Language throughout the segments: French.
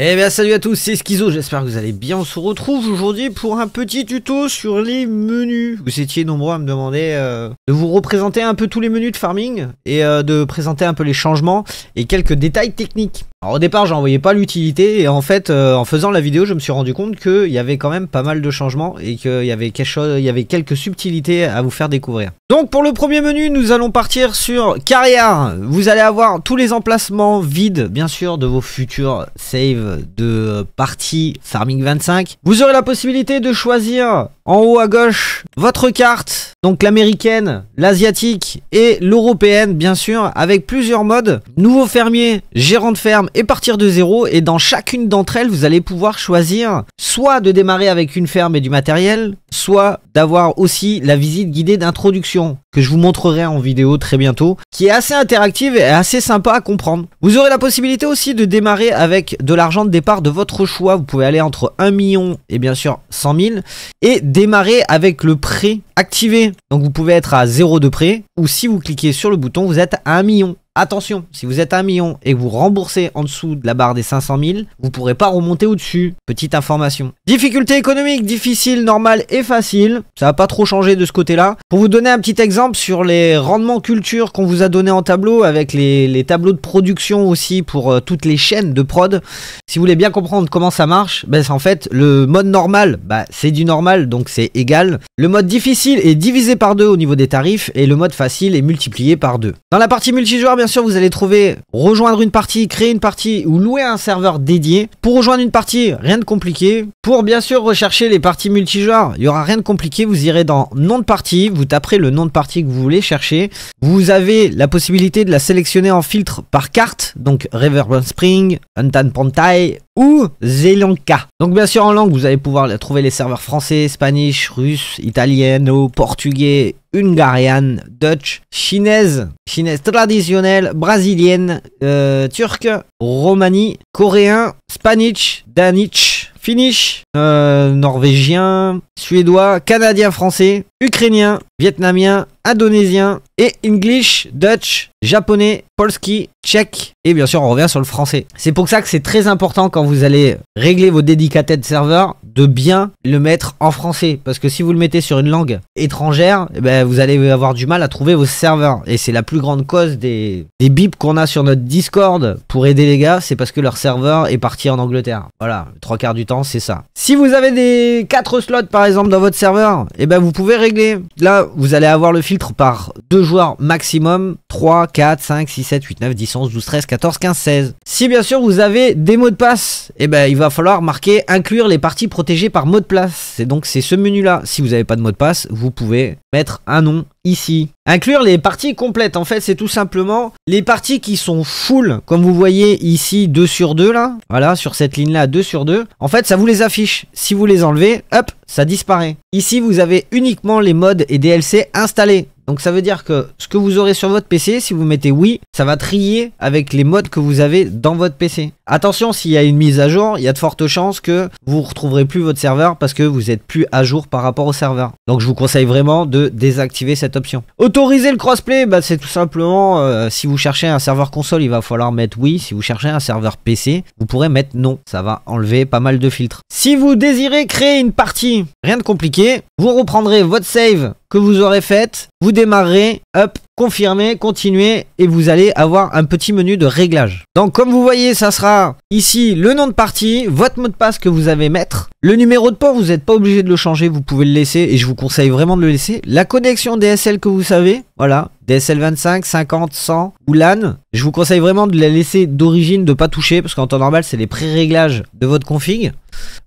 Eh bien salut à tous, c'est Schizo, j'espère que vous allez bien, on se retrouve aujourd'hui pour un petit tuto sur les menus. Vous étiez nombreux à me demander euh, de vous représenter un peu tous les menus de farming et euh, de présenter un peu les changements et quelques détails techniques. Alors au départ, j'en voyais pas l'utilité et en fait, euh, en faisant la vidéo, je me suis rendu compte qu'il y avait quand même pas mal de changements et qu'il y avait quelque chose, il y avait quelques subtilités à vous faire découvrir. Donc pour le premier menu, nous allons partir sur carrière. Vous allez avoir tous les emplacements vides, bien sûr, de vos futurs Save de partie Farming 25. Vous aurez la possibilité de choisir en haut à gauche votre carte, donc l'américaine, l'asiatique et l'européenne, bien sûr, avec plusieurs modes. Nouveau fermier, gérant de ferme et partir de zéro. Et dans chacune d'entre elles, vous allez pouvoir choisir soit de démarrer avec une ferme et du matériel, soit d'avoir aussi la visite guidée d'introduction que je vous montrerai en vidéo très bientôt, qui est assez interactive et assez sympa à comprendre. Vous aurez la possibilité aussi de démarrer avec de l'argent de départ de votre choix. Vous pouvez aller entre 1 million et bien sûr 100 000 et démarrer avec le prêt activé. Donc vous pouvez être à 0 de prêt ou si vous cliquez sur le bouton, vous êtes à 1 million. Attention, si vous êtes à 1 million et que vous remboursez en dessous de la barre des 500 000, vous ne pourrez pas remonter au-dessus. Petite information. Difficulté économique, difficile, normale et facile, ça va pas trop changer de ce côté-là. Pour vous donner un petit exemple sur les rendements culture qu'on vous a donné en tableau, avec les, tableaux de production aussi pour euh, toutes les chaînes de prod, si vous voulez bien comprendre comment ça marche, ben, en fait le mode normal, bah, c'est du normal, donc c'est égal. Le mode difficile est divisé par deux au niveau des tarifs, et le mode facile est multiplié par deux. Dans la partie multijoueur, bien sûr, vous allez trouver rejoindre une partie, créer une partie ou louer un serveur dédié. Pour rejoindre une partie, rien de compliqué. Pour bien sûr rechercher les parties multijoueurs, il y aura rien de compliqué, vous irez dans nom de partie, vous taperez le nom de partie que vous voulez chercher. Vous avez la possibilité de la sélectionner en filtre par carte, donc Riverbone Spring, Antan Pantai ou Zelanka. Donc bien sûr en langue, vous allez pouvoir trouver les serveurs français, spanish, russe, Italien portugais, hungarian, dutch, chinoise, chinoise traditionnelle, brésilienne, euh, turque, Romani, coréen, spanish, Danish. Finnish, euh, norvégien, suédois, canadien, français, ukrainien, vietnamien, indonésien et English, Dutch, japonais, polski, tchèque et bien sûr on revient sur le français. C'est pour ça que c'est très important quand vous allez régler vos de serveur de bien le mettre en français parce que si vous le mettez sur une langue étrangère, eh ben vous allez avoir du mal à trouver vos serveurs et c'est la plus grande cause des, bips qu'on a sur notre Discord pour aider les gars, c'est parce que leur serveur est parti en Angleterre. Voilà, trois quarts du temps c'est ça. Si vous avez des quatre slots par exemple dans votre serveur, et eh ben vous pouvez régler. Là vous allez avoir le filtre par deux joueurs maximum, 3, 4, 5, 6, 7, 8, 9, 10, 11, 12, 13, 14, 15, 16. Si bien sûr vous avez des mots de passe, Et eh ben, il va falloir marquer inclure les parties protégées par mot de passe. C'est donc c'est ce menu là. Si vous n'avez pas de mot de passe, vous pouvez mettre un nom ici. Inclure les parties complètes, en fait, c'est tout simplement les parties qui sont full, comme vous voyez ici 2 sur 2 là, voilà, sur cette ligne là 2 sur 2, en fait ça vous les affiche. Si vous les enlevez, hop, ça disparaît. Ici vous avez uniquement les modes et DLC installés. Donc ça veut dire que ce que vous aurez sur votre PC, si vous mettez oui, ça va trier avec les modes que vous avez dans votre PC. Attention, s'il y a une mise à jour, il y a de fortes chances que vous ne retrouverez plus votre serveur parce que vous n'êtes plus à jour par rapport au serveur. Donc je vous conseille vraiment de désactiver cette option. Autoriser le crossplay, bah c'est tout simplement euh, si vous cherchez un serveur console, il va falloir mettre oui. Si vous cherchez un serveur PC, vous pourrez mettre non. Ça va enlever pas mal de filtres. Si vous désirez créer une partie, rien de compliqué, vous reprendrez votre save que vous aurez faite, vous démarrez, hop, confirmez, continuez et vous allez avoir un petit menu de réglage. Donc comme vous voyez, ça sera ici le nom de partie, votre mot de passe que vous avez mettre, le numéro de port, vous n'êtes pas obligé de le changer, vous pouvez le laisser et je vous conseille vraiment de le laisser. La connexion DSL que vous savez, voilà, DSL 25, 50, 100 ou LAN. Je vous conseille vraiment de la laisser d'origine, de pas toucher parce qu'en temps normal c'est les pré-réglages de votre config.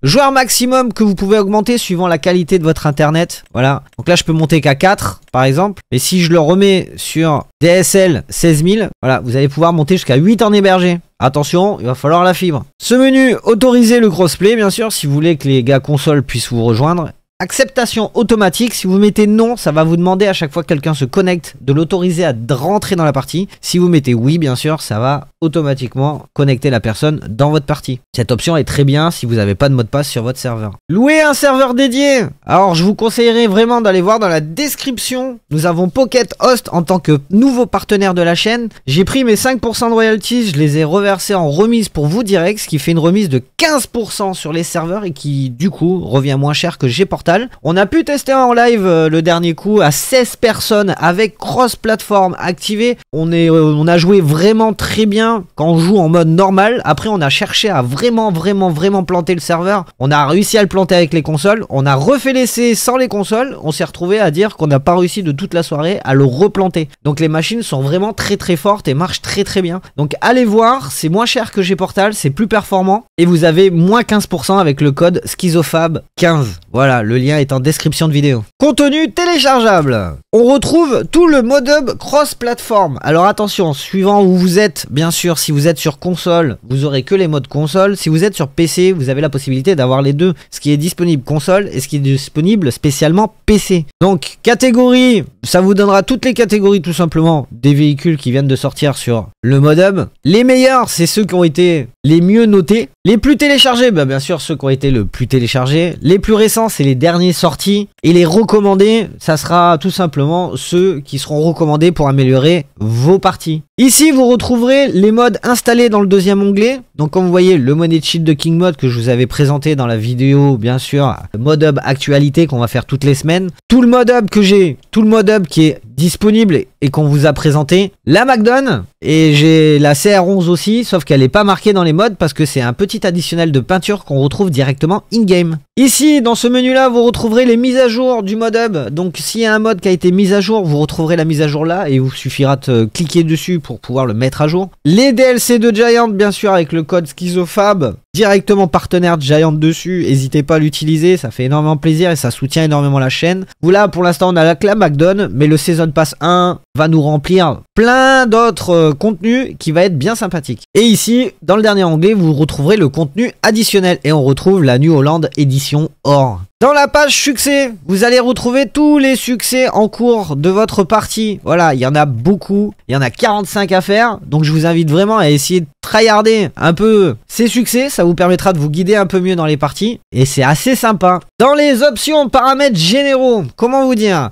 Joueur maximum que vous pouvez augmenter suivant la qualité de votre internet. Voilà. Donc là, je peux monter qu'à 4, par exemple. Et si je le remets sur DSL 16000, voilà, vous allez pouvoir monter jusqu'à 8 en héberger. Attention, il va falloir la fibre. Ce menu, autoriser le crossplay, bien sûr, si vous voulez que les gars consoles puissent vous rejoindre. Acceptation automatique, si vous mettez non, ça va vous demander à chaque fois que quelqu'un se connecte de l'autoriser à rentrer dans la partie. Si vous mettez oui, bien sûr, ça va automatiquement connecter la personne dans votre partie. Cette option est très bien si vous n'avez pas de mot de passe sur votre serveur. Louer un serveur dédié Alors je vous conseillerais vraiment d'aller voir dans la description. Nous avons Pocket Host en tant que nouveau partenaire de la chaîne. J'ai pris mes 5% de royalties, je les ai reversés en remise pour vous direct, ce qui fait une remise de 15% sur les serveurs et qui du coup revient moins cher que j'ai porté on a pu tester en live euh, le dernier coup à 16 personnes avec cross-platform activé. On, est, euh, on a joué vraiment très bien quand on joue en mode normal. Après, on a cherché à vraiment, vraiment, vraiment planter le serveur. On a réussi à le planter avec les consoles. On a refait l'essai sans les consoles. On s'est retrouvé à dire qu'on n'a pas réussi de toute la soirée à le replanter. Donc les machines sont vraiment très très fortes et marchent très très bien. Donc allez voir, c'est moins cher que chez Portal, c'est plus performant et vous avez moins 15% avec le code schizophabe 15 Voilà, le le lien est en description de vidéo. Contenu téléchargeable. On retrouve tout le hub cross-platform. Alors attention, suivant où vous êtes, bien sûr, si vous êtes sur console, vous aurez que les modes console. Si vous êtes sur PC, vous avez la possibilité d'avoir les deux. Ce qui est disponible console et ce qui est disponible spécialement PC. Donc, catégorie, ça vous donnera toutes les catégories tout simplement des véhicules qui viennent de sortir sur le hub Les meilleurs, c'est ceux qui ont été les mieux notés. Les plus téléchargés, bah, bien sûr ceux qui ont été le plus téléchargés. Les plus récents, c'est les derniers sortis. Et les recommandés, ça sera tout simplement ceux qui seront recommandés pour améliorer vos parties. Ici, vous retrouverez les modes installés dans le deuxième onglet. Donc comme vous voyez, le money cheat de King Mode que je vous avais présenté dans la vidéo, bien sûr, mode hub actualité qu'on va faire toutes les semaines. Tout le mode hub que j'ai, tout le mode hub qui est disponible et qu'on vous a présenté. La McDonald's et j'ai la CR11 aussi, sauf qu'elle n'est pas marquée dans les modes parce que c'est un petit additionnel de peinture qu'on retrouve directement in-game. Ici, dans ce menu-là, vous retrouverez les mises à jour du mode hub. Donc, s'il y a un mode qui a été mis à jour, vous retrouverez la mise à jour là et vous suffira de euh, cliquer dessus pour pouvoir le mettre à jour. Les DLC de Giant, bien sûr, avec le code Schizofab directement partenaire de Giant dessus. N'hésitez pas à l'utiliser, ça fait énormément plaisir et ça soutient énormément la chaîne. là, pour l'instant, on a la clé McDonald, mais le Season Pass 1 va nous remplir plein d'autres euh, contenus qui va être bien sympathique. Et ici, dans le dernier onglet, vous retrouverez le contenu additionnel et on retrouve la New Holland édition or. Dans la page succès, vous allez retrouver tous les succès en cours de votre partie. Voilà, il y en a beaucoup, il y en a 45 à faire, donc je vous invite vraiment à essayer de tryharder un peu ces succès, ça vous permettra de vous guider un peu mieux dans les parties, et c'est assez sympa. Dans les options paramètres généraux, comment vous dire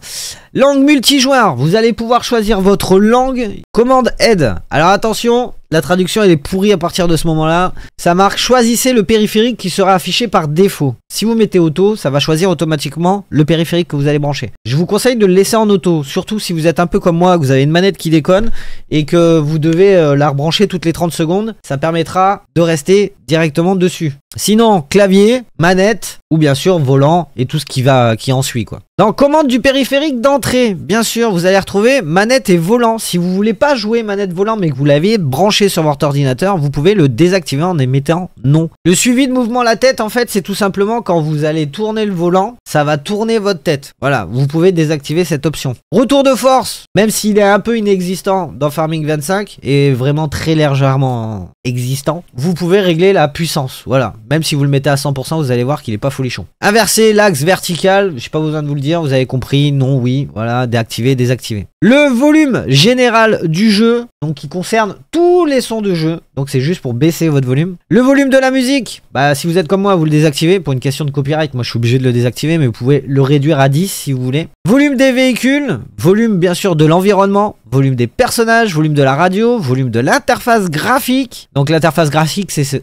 Langue multijoueur, vous allez pouvoir choisir votre langue, Commande aide. Alors attention, la traduction elle est pourrie à partir de ce moment-là. Ça marque choisissez le périphérique qui sera affiché par défaut. Si vous mettez auto, ça va choisir automatiquement le périphérique que vous allez brancher. Je vous conseille de le laisser en auto, surtout si vous êtes un peu comme moi, que vous avez une manette qui déconne et que vous devez euh, la rebrancher toutes les 30 secondes. Ça permettra de rester directement dessus. Sinon, clavier, manette, ou bien sûr volant et tout ce qui va qui en suit quoi. Dans commande du périphérique d'entrée, bien sûr, vous allez retrouver manette et volant. Si vous voulez pas jouer manette volant mais que vous l'avez branché sur votre ordinateur, vous pouvez le désactiver en émettant non. Le suivi de mouvement la tête en fait, c'est tout simplement quand vous allez tourner le volant, ça va tourner votre tête. Voilà, vous pouvez désactiver cette option. Retour de force, même s'il est un peu inexistant dans Farming 25 et vraiment très légèrement existant, vous pouvez régler la puissance. Voilà, même si vous le mettez à 100%, vous allez voir qu'il est pas full Inverser l'axe vertical, j'ai pas besoin de vous le dire, vous avez compris, non, oui, voilà, déactiver, désactiver. Le volume général du jeu, donc qui concerne tous les sons de jeu, donc c'est juste pour baisser votre volume. Le volume de la musique, bah si vous êtes comme moi, vous le désactivez pour une question de copyright, moi je suis obligé de le désactiver, mais vous pouvez le réduire à 10 si vous voulez. Volume des véhicules, volume bien sûr de l'environnement, volume des personnages, volume de la radio, volume de l'interface graphique. Donc l'interface graphique, c'est ce,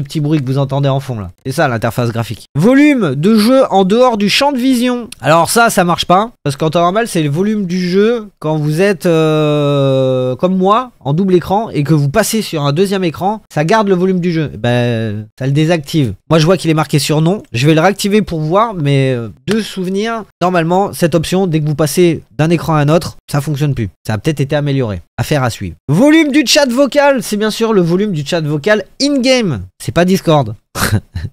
petit bruit que vous entendez en fond là. C'est ça l'interface graphique. Volume de jeu en dehors du champ de vision. Alors ça, ça marche pas. Parce qu'en temps normal, c'est le volume du jeu quand vous êtes euh, comme moi, en double écran, et que vous passez sur un deuxième écran, ça garde le volume du jeu. Eh ben, ça le désactive. Moi, je vois qu'il est marqué sur non. Je vais le réactiver pour voir, mais euh, de souvenir, normalement, cette option, dès que vous passez d'un écran à un autre, ça fonctionne plus. Ça a peut-être amélioré. été améliorée. Affaire à suivre. Volume du chat vocal, c'est bien sûr le volume du chat vocal in-game. C'est pas Discord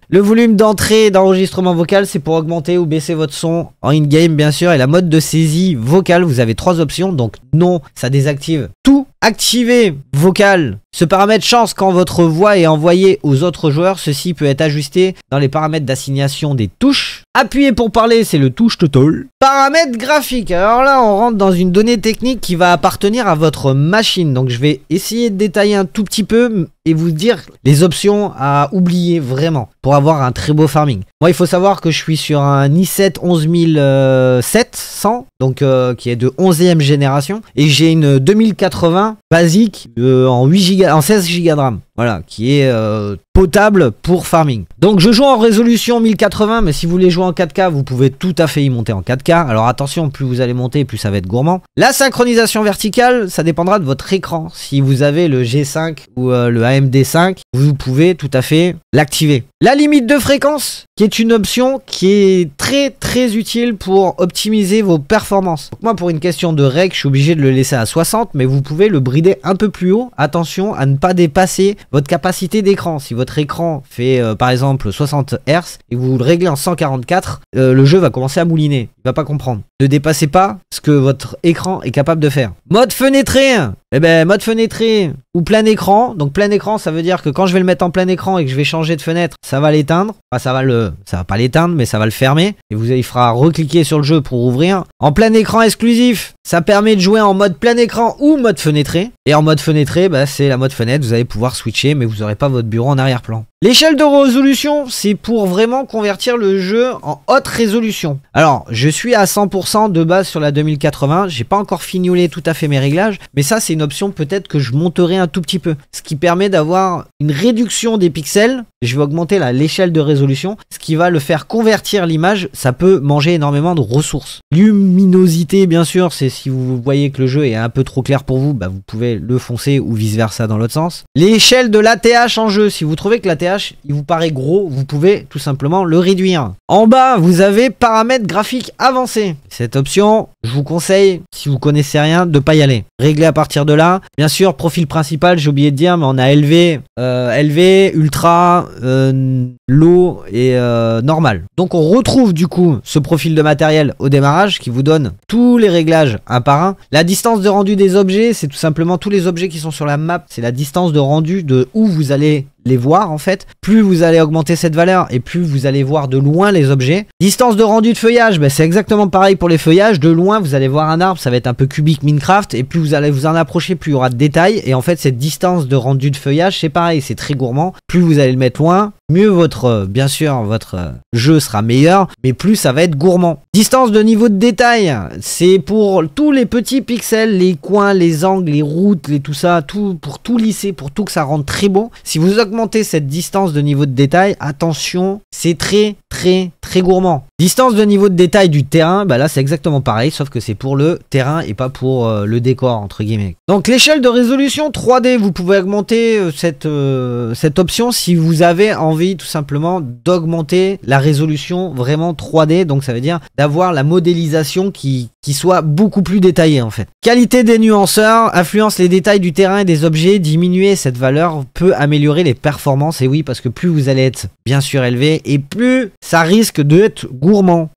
le volume d'entrée d'enregistrement vocal, c'est pour augmenter ou baisser votre son en in-game, bien sûr. Et la mode de saisie vocale, vous avez trois options. Donc, non, ça désactive tout. Activer vocal. Ce paramètre chance quand votre voix est envoyée aux autres joueurs. Ceci peut être ajusté dans les paramètres d'assignation des touches. Appuyer pour parler, c'est le touche total. Paramètres graphiques. Alors là, on rentre dans une donnée technique qui va appartenir à votre machine. Donc, je vais essayer de détailler un tout petit peu et vous dire les options à oublier vraiment pour avoir un très beau farming. Moi, il faut savoir que je suis sur un i7 11700, donc euh, qui est de 11e génération, et j'ai une 2080 basique euh, en, 8 en 16 Go de RAM. Voilà, qui est euh, potable pour farming. Donc je joue en résolution 1080, mais si vous voulez jouer en 4K, vous pouvez tout à fait y monter en 4K. Alors attention, plus vous allez monter, plus ça va être gourmand. La synchronisation verticale, ça dépendra de votre écran. Si vous avez le G5 ou euh, le AMD 5, vous pouvez tout à fait l'activer. La limite de fréquence, qui est une option qui est très très utile pour optimiser vos performances. Donc moi, pour une question de rec, je suis obligé de le laisser à 60, mais vous pouvez le brider un peu plus haut. Attention à ne pas dépasser votre capacité d'écran. Si votre écran fait euh, par exemple 60 Hz et vous le réglez en 144, euh, le jeu va commencer à mouliner. Il va pas comprendre. Ne dépassez pas ce que votre écran est capable de faire. Mode fenêtré eh ben, mode fenêtré ou plein écran. Donc plein écran, ça veut dire que quand je vais le mettre en plein écran et que je vais changer de fenêtre, ça va l'éteindre. Enfin, ça va le, ça va pas l'éteindre, mais ça va le fermer. Et vous, il fera recliquer sur le jeu pour ouvrir. En plein écran exclusif, ça permet de jouer en mode plein écran ou mode fenêtré. Et en mode fenêtré, bah, c'est la mode fenêtre. Vous allez pouvoir switcher, mais vous n'aurez pas votre bureau en arrière-plan. L'échelle de résolution, c'est pour vraiment convertir le jeu en haute résolution. Alors, je suis à 100% de base sur la 2080, j'ai pas encore fignolé tout à fait mes réglages, mais ça c'est une option peut-être que je monterai un tout petit peu, ce qui permet d'avoir une réduction des pixels je vais augmenter l'échelle de résolution, ce qui va le faire convertir l'image, ça peut manger énormément de ressources. Luminosité, bien sûr, c'est si vous voyez que le jeu est un peu trop clair pour vous, bah vous pouvez le foncer ou vice versa dans l'autre sens. L'échelle de l'ATH en jeu, si vous trouvez que l'ATH, il vous paraît gros, vous pouvez tout simplement le réduire. En bas, vous avez paramètres graphiques avancés. Cette option, je vous conseille, si vous connaissez rien, de pas y aller. Régler à partir de là. Bien sûr, profil principal, j'ai oublié de dire, mais on a LV, euh, LV, Ultra, euh, l'eau est euh, normale. Donc on retrouve du coup ce profil de matériel au démarrage qui vous donne tous les réglages un par un. La distance de rendu des objets, c'est tout simplement tous les objets qui sont sur la map, c'est la distance de rendu de où vous allez les voir en fait, plus vous allez augmenter cette valeur et plus vous allez voir de loin les objets. Distance de rendu de feuillage, ben, c'est exactement pareil pour les feuillages. De loin, vous allez voir un arbre, ça va être un peu cubique Minecraft et plus vous allez vous en approcher, plus il y aura de détails. Et en fait, cette distance de rendu de feuillage, c'est pareil, c'est très gourmand. Plus vous allez le mettre loin, mieux votre, euh, bien sûr, votre euh, jeu sera meilleur, mais plus ça va être gourmand. Distance de niveau de détail, c'est pour tous les petits pixels, les coins, les angles, les routes, les tout ça, tout, pour tout lisser, pour tout que ça rende très bon. Si vous augmentez cette distance de niveau de détail, attention, c'est très, très, très gourmand. Distance de niveau de détail du terrain, bah là c'est exactement pareil, sauf que c'est pour le terrain et pas pour euh, le décor, entre guillemets. Donc l'échelle de résolution 3D, vous pouvez augmenter euh, cette, euh, cette option si vous avez envie tout simplement d'augmenter la résolution vraiment 3D, donc ça veut dire d'avoir la modélisation qui, soit beaucoup plus détaillée en fait. Qualité des nuanceurs, influence les détails du terrain et des objets, diminuer cette valeur peut améliorer les performances, et oui parce que plus vous allez être bien sûr élevé et plus ça risque d'être goût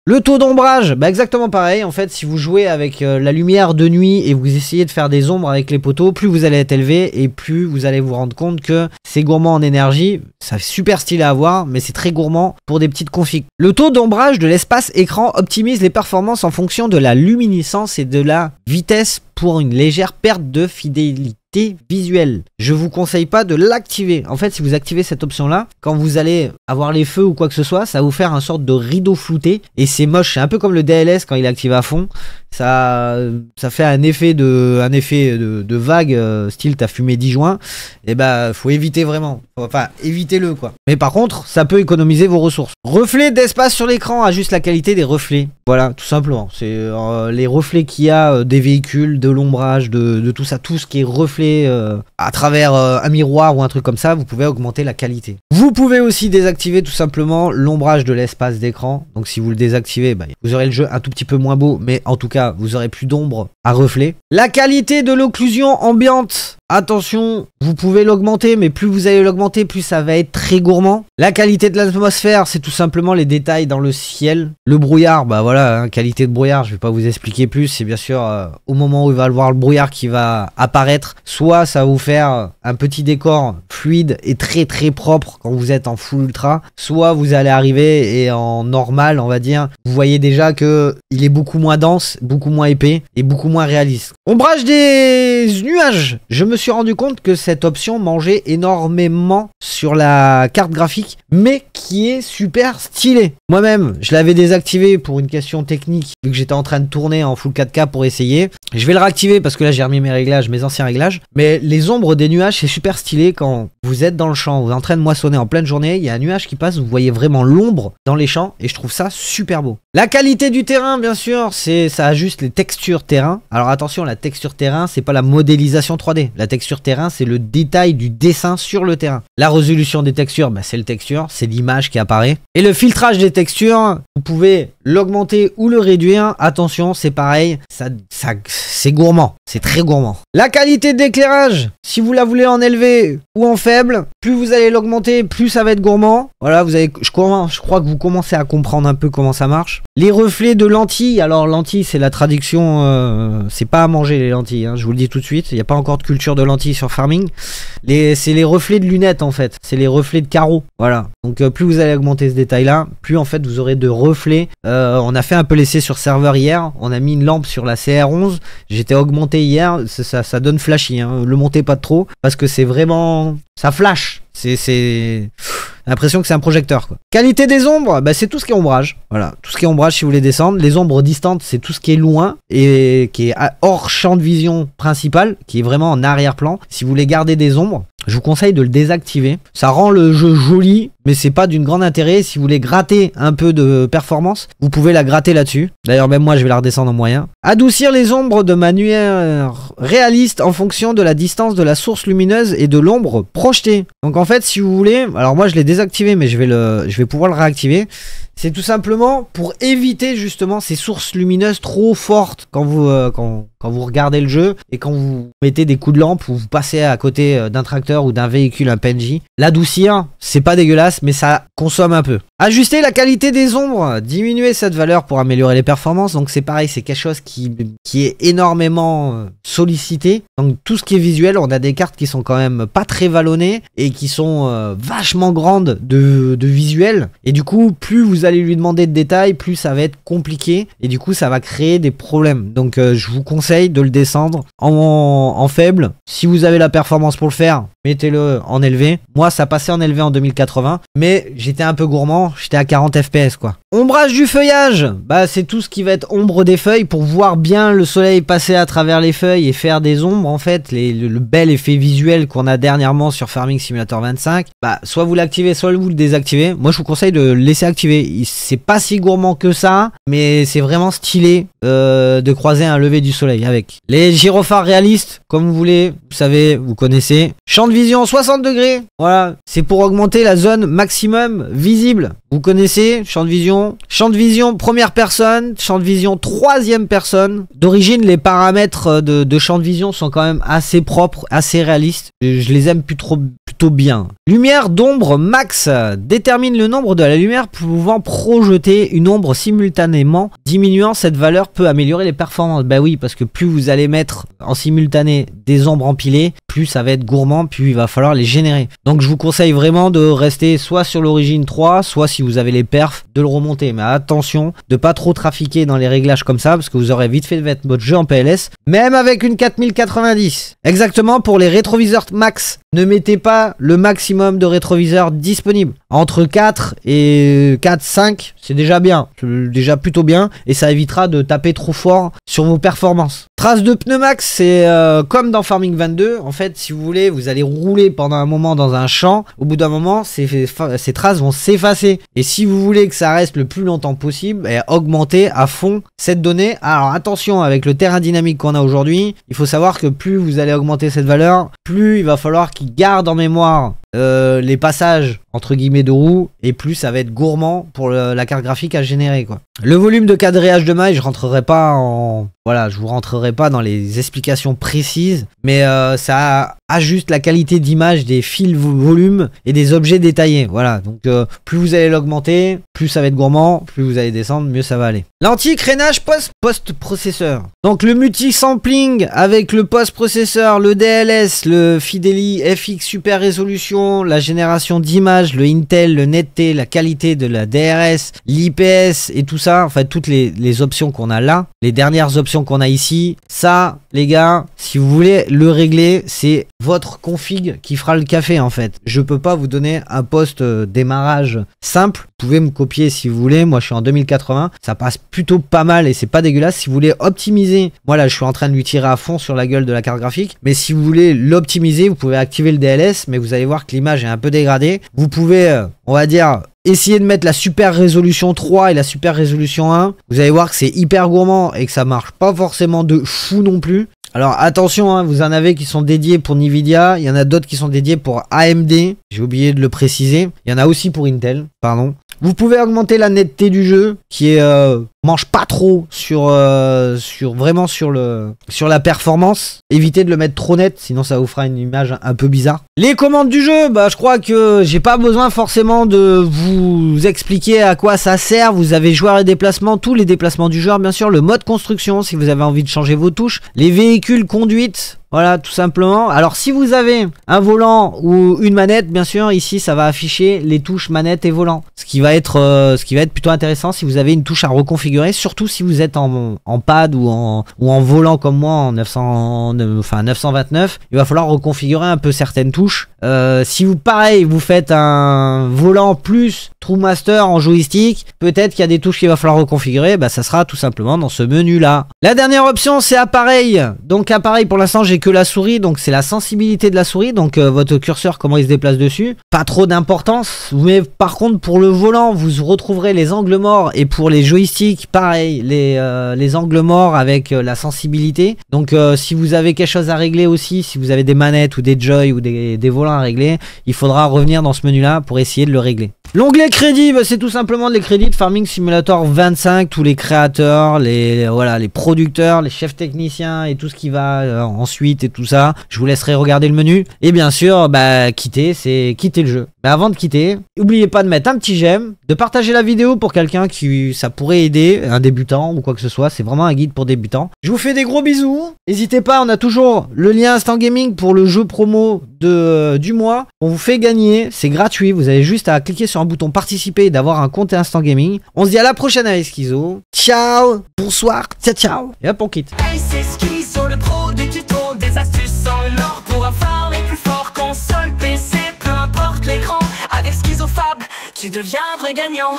le taux d'ombrage, bah exactement pareil. En fait, si vous jouez avec euh, la lumière de nuit et vous essayez de faire des ombres avec les poteaux, plus vous allez être élevé et plus vous allez vous rendre compte que c'est gourmand en énergie. Ça super stylé à avoir, mais c'est très gourmand pour des petites configs. Le taux d'ombrage de l'espace écran optimise les performances en fonction de la luminescence et de la vitesse pour une légère perte de fidélité visuelle. Je vous conseille pas de l'activer. En fait, si vous activez cette option là, quand vous allez avoir les feux ou quoi que ce soit, ça va vous faire un sorte de rideau flouté et c'est moche. C'est un peu comme le DLS quand il est activé à fond ça, ça fait un effet de, un effet de, vague, euh, style t'as fumé 10 joints, et eh ben bah, faut éviter vraiment. Enfin, évitez-le quoi. Mais par contre, ça peut économiser vos ressources. Reflet d'espace sur l'écran, ajuste la qualité des reflets. Voilà, tout simplement. C'est euh, les reflets qu'il y a euh, des véhicules, de l'ombrage, de, tout ça, tout ce qui est reflet à travers un miroir ou un truc comme ça, vous pouvez augmenter la qualité. Vous pouvez aussi désactiver tout simplement l'ombrage de l'espace d'écran. Donc si vous le désactivez, ben, vous aurez le jeu un tout petit peu moins beau, mais en tout cas vous aurez plus d'ombre à reflet. La qualité de l'occlusion ambiante Attention, vous pouvez l'augmenter, mais plus vous allez l'augmenter, plus ça va être très gourmand. La qualité de l'atmosphère, c'est tout simplement les détails dans le ciel. Le brouillard, bah voilà, hein, qualité de brouillard, je vais pas vous expliquer plus. C'est bien sûr euh, au moment où il va voir le brouillard qui va apparaître. Soit ça va vous faire euh, un petit décor fluide et très très propre quand vous êtes en full ultra. Soit vous allez arriver et en normal, on va dire, vous voyez déjà que il est beaucoup moins dense, beaucoup moins épais et beaucoup moins réaliste. Ombrage des nuages, je me suis suis rendu compte que cette option mangeait énormément sur la carte graphique, mais qui est super stylée. Moi-même, je l'avais désactivé pour une question technique, vu que j'étais en train de tourner en full 4K pour essayer. Je vais le réactiver parce que là, j'ai remis mes réglages, mes anciens réglages. Mais les ombres des nuages, c'est super stylé quand vous êtes dans le champ, vous êtes en train de moissonner en pleine journée, il y a un nuage qui passe, vous voyez vraiment l'ombre dans les champs et je trouve ça super beau. La qualité du terrain, bien sûr, c'est ça ajuste les textures terrain. Alors attention, la texture terrain, c'est pas la modélisation 3D. La texture terrain, c'est le détail du dessin sur le terrain. La résolution des textures, bah, c'est le texture, c'est l'image qui apparaît. Et le filtrage des textures texture, vous pouvez L'augmenter ou le réduire, attention, c'est pareil, ça, ça, c'est gourmand, c'est très gourmand. La qualité d'éclairage, si vous la voulez en élevé ou en faible, plus vous allez l'augmenter, plus ça va être gourmand. Voilà, vous avez, je, crois, que vous commencez à comprendre un peu comment ça marche. Les reflets de lentilles, alors lentilles, c'est la traduction, euh, c'est pas à manger les lentilles, hein, je vous le dis tout de suite, il n'y a pas encore de culture de lentilles sur farming. c'est les reflets de lunettes en fait, c'est les reflets de carreaux, voilà. Donc euh, plus vous allez augmenter ce détail-là, plus en fait vous aurez de reflets. Euh, euh, on a fait un peu l'essai sur serveur hier. On a mis une lampe sur la CR11. J'étais augmenté hier. Ça, donne flashy. Hein. Le montez pas trop parce que c'est vraiment. Ça flash. C'est. L'impression que c'est un projecteur. Qualité des ombres, bah, c'est tout ce qui est ombrage. Voilà, tout ce qui est ombrage si vous voulez descendre. Les ombres distantes, c'est tout ce qui est loin et qui est hors champ de vision principal, qui est vraiment en arrière-plan. Si vous voulez garder des ombres, je vous conseille de le désactiver. Ça rend le jeu joli, mais c'est pas d'une grande intérêt. Si vous voulez gratter un peu de performance, vous pouvez la gratter là-dessus. D'ailleurs, même moi, je vais la redescendre en moyen. Adoucir les ombres de manière réaliste en fonction de la distance de la source lumineuse et de l'ombre projetée. Donc en fait, si vous voulez, alors moi je l'ai désactivé, mais je vais, le, je vais pouvoir le réactiver. C'est tout simplement pour éviter justement ces sources lumineuses trop fortes quand vous, euh, quand, vous regardez le jeu et quand vous mettez des coups de lampe ou vous passez à côté euh, d'un tracteur ou d'un véhicule, un PNJ. L'adoucir, c'est pas dégueulasse, mais ça consomme un peu. Ajuster la qualité des ombres, diminuer cette valeur pour améliorer les performances. Donc c'est pareil, c'est quelque chose qui, est énormément euh, sollicité. Donc tout ce qui est visuel, on a des cartes qui sont quand même pas très vallonnées et qui sont vachement grandes de, de visuel. Et du coup, plus vous allez lui demander de détails, plus ça va être compliqué et du coup ça va créer des problèmes. Donc euh, je vous conseille de le descendre en, en, faible. Si vous avez la performance pour le faire, mettez-le en élevé. Moi, ça passait en élevé en 2080, mais j'étais un peu gourmand, j'étais à 40 fps quoi. Ombrage du feuillage Bah, c'est tout ce qui va être ombre des feuilles pour voir bien le soleil passer à travers les feuilles et faire des ombres en fait, le, bel effet visuel qu'on a dernièrement sur Farming Simulator 25. Bah, soit vous l'activez, soit vous le désactivez. Moi, je vous conseille de le laisser activer. C'est pas si gourmand que ça, mais c'est vraiment stylé euh, de croiser un lever du soleil avec. Les gyrophares réalistes, comme vous voulez, vous savez, vous connaissez. Champ vision 60 degrés. Voilà, c'est pour augmenter la zone maximum visible. Vous connaissez champ de vision, champ de vision première personne, champ de vision troisième personne. D'origine, les paramètres de, champ de vision sont quand même assez propres, assez réalistes. Je, les aime plutôt, plutôt bien. Lumière d'ombre max détermine le nombre de la lumière pouvant projeter une ombre simultanément. Diminuant cette valeur peut améliorer les performances. Bah oui, parce que plus vous allez mettre en simultané des ombres empilées, plus ça va être gourmand, puis il va falloir les générer. Donc je vous conseille vraiment de rester soit sur l'origine 3, soit si vous avez les perfs, de le remonter. Mais attention de pas trop trafiquer dans les réglages comme ça, parce que vous aurez vite fait de mettre votre jeu en PLS, même avec une 4090. Exactement, pour les rétroviseurs max ne mettez pas le maximum de rétroviseurs disponibles. Entre 4 et 4, euh, 5, c'est déjà bien, déjà plutôt bien, et ça évitera de taper trop fort sur vos performances. Traces de max, c'est euh, comme dans Farming 22, en fait, si vous voulez, vous allez rouler pendant un moment dans un champ, au bout d'un moment, ces, ces traces vont s'effacer. Et si vous voulez que ça reste le plus longtemps possible, et eh, augmenter à fond cette donnée. Alors attention, avec le terrain dynamique qu'on a aujourd'hui, il faut savoir que plus vous allez augmenter cette valeur, plus il va falloir qu'il garde en mémoire euh, les passages entre guillemets de roue et plus ça va être gourmand pour la carte graphique à générer quoi. Le volume de cadréage de maille, je rentrerai pas en voilà, je vous rentrerai pas dans les explications précises, mais euh, ça ajuste la qualité d'image des fils volume et des objets détaillés. Voilà, donc euh, plus vous allez l'augmenter, plus ça va être gourmand, plus vous allez descendre, mieux ça va aller. L'anti-crénage post-processeur. donc le multi-sampling avec le post-processeur, le DLS, le Fideli FX Super Résolution la génération d'images, le Intel, le netté, la qualité de la DRS, l'IPS et tout ça, enfin toutes les options qu'on a là, les dernières options qu'on a ici, ça, les gars, si vous voulez le régler, c'est votre config qui fera le café en fait. Je peux pas vous donner un poste euh, démarrage simple. Vous pouvez me copier si vous voulez. Moi je suis en 2080, ça passe plutôt pas mal et c'est pas dégueulasse. Si vous voulez optimiser, moi là je suis en train de lui tirer à fond sur la gueule de la carte graphique. Mais si vous voulez l'optimiser, vous pouvez activer le DLS, mais vous allez voir que l'image est un peu dégradée. Vous pouvez, euh, on va dire, essayer de mettre la super résolution 3 et la super résolution 1. Vous allez voir que c'est hyper gourmand et que ça marche pas forcément de fou non plus. Alors attention, hein, vous en avez qui sont dédiés pour Nvidia, il y en a d'autres qui sont dédiés pour AMD, j'ai oublié de le préciser. Il y en a aussi pour Intel, pardon. Vous pouvez augmenter la netteté du jeu, qui est euh, mange pas trop sur, euh, sur vraiment sur le sur la performance. Évitez de le mettre trop net, sinon ça vous fera une image un peu bizarre. Les commandes du jeu, bah je crois que j'ai pas besoin forcément de vous expliquer à quoi ça sert. Vous avez joueur et déplacement, tous les déplacements du joueur, bien sûr, le mode construction si vous avez envie de changer vos touches, les véhicules conduites voilà, tout simplement. Alors, si vous avez un volant ou une manette, bien sûr, ici, ça va afficher les touches manette et volant. Ce qui va être, euh, ce qui va être plutôt intéressant si vous avez une touche à reconfigurer, surtout si vous êtes en, pad ou en, ou en volant comme moi en 900, enfin 929. Il va falloir reconfigurer un peu certaines touches. Euh, si vous, pareil, vous faites un volant plus True Master en joystick, peut-être qu'il y a des touches qu'il va falloir reconfigurer. Bah, ça sera tout simplement dans ce menu-là. La dernière option, c'est appareil. Donc, appareil, pour l'instant, j'ai la souris, donc c'est la sensibilité de la souris, donc euh, votre curseur, comment il se déplace dessus. Pas trop d'importance, mais par contre pour le volant, vous retrouverez les angles morts et pour les joysticks, pareil, les, euh, les angles morts avec euh, la sensibilité. Donc si vous avez quelque chose à régler aussi, si vous avez des manettes ou des joys ou des, volants à régler, il faudra revenir dans ce menu-là pour essayer de le régler. L'onglet crédit, bah, c'est tout simplement les crédits de Farming Simulator 25, tous les créateurs, les, voilà, les producteurs, les chefs techniciens et tout ce qui va ensuite et tout ça. Je vous laisserai regarder le menu. Et bien sûr, bah, quitter, c'est quitter le jeu. Mais avant de quitter, n'oubliez pas de mettre un petit j'aime, de partager la vidéo pour quelqu'un qui ça pourrait aider, un débutant ou quoi que ce soit. C'est vraiment un guide pour débutants. Je vous fais des gros bisous. N'hésitez pas, on a toujours le lien Instant Gaming pour le jeu promo de, euh, du mois. On vous fait gagner, c'est gratuit. Vous avez juste à cliquer sur un bouton participer et d'avoir un compte Instant Gaming. On se dit à la prochaine à esquizo. Ciao, bonsoir, ciao ciao. Et hop, on quitte des astuces sans l'or Pour avoir les plus forts Console, PC, peu importe l'écran Avec Schizofab, tu vrai gagnant